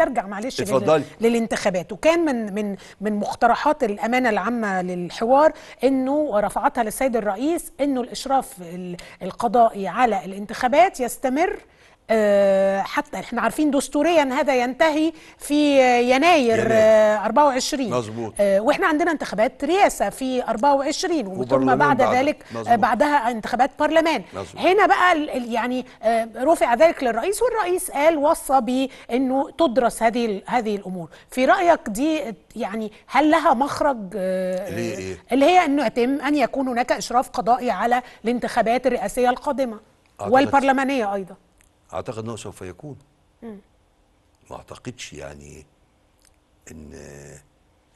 عايز ارجع معلش لل... للانتخابات وكان من من من مقترحات الامانه العامه للحوار انه رفعتها للسيد الرئيس انه الاشراف القضائي على الانتخابات يستمر آه، حتى احنا عارفين دستوريا هذا ينتهي في يناير, يناير. 24 آه، مظبوط آه، واحنا عندنا انتخابات رئاسه في 24 وثم بعد ذلك مزبوط. بعدها انتخابات برلمان مزبوط. هنا بقى يعني رفع ذلك للرئيس والرئيس قال وصى بانه تدرس هذه هذه الامور في رايك دي يعني هل لها مخرج إيه؟ اللي هي انه يتم ان يكون هناك اشراف قضائي على الانتخابات الرئاسيه القادمه والبرلمانيه ايضا اعتقد انه سوف يكون ما اعتقدش يعني ان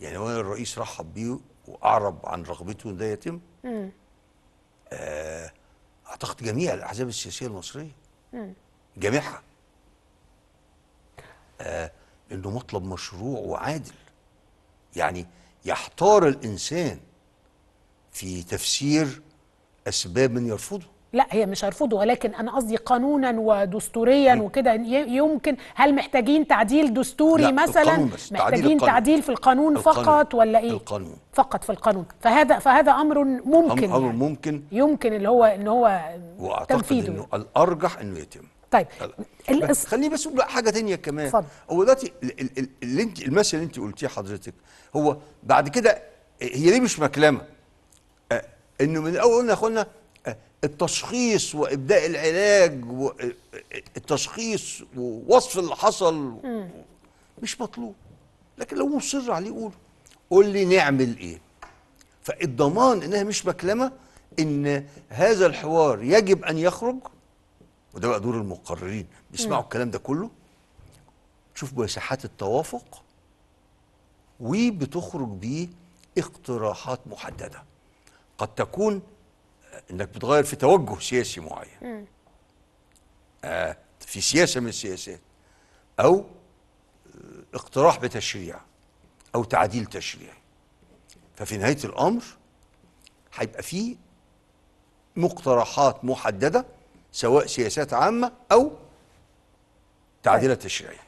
يعني هو الرئيس رحب بيه واعرب عن رغبته ان ده يتم آه اعتقد جميع الاحزاب السياسيه المصريه جميعها آه انه مطلب مشروع وعادل يعني يحتار الانسان في تفسير اسباب من يرفضه لا هي مش هيرفضوا ولكن انا قصدي قانونا ودستوريا وكده يمكن هل محتاجين تعديل دستوري لا مثلا بس. محتاجين تعديل, تعديل في القانون, القانون فقط ولا ايه القانون فقط في القانون فهذا فهذا امر ممكن امر يعني ممكن يمكن اللي هو ان هو تنفيذه يعني. انه الارجح انه يتم طيب الأس... خليني بس اقول حاجه ثانيه كمان هو دلوقتي اللي انت المثل اللي انت قلتيه حضرتك هو بعد كده هي ليه مش مكلمه آه، انه من الاول قلنا يا اخوانا التشخيص وابداء العلاج والتشخيص ووصف اللي حصل مش مطلوب لكن لو مصر عليه قوله قول لي نعمل ايه فالضمان انها مش مكلمه ان هذا الحوار يجب ان يخرج وده بقى دور المقررين بيسمعوا الكلام ده كله شوفوا مساحات التوافق وبتخرج بيه اقتراحات محدده قد تكون انك بتغير في توجه سياسي معين آه في سياسه من السياسات او آه، اقتراح بتشريع او تعديل تشريعي ففي نهايه الامر هيبقى في مقترحات محدده سواء سياسات عامه او تعديلات تشريعيه